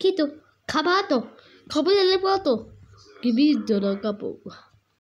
Quito, c a b a t o como el voto, que me duro a c a p o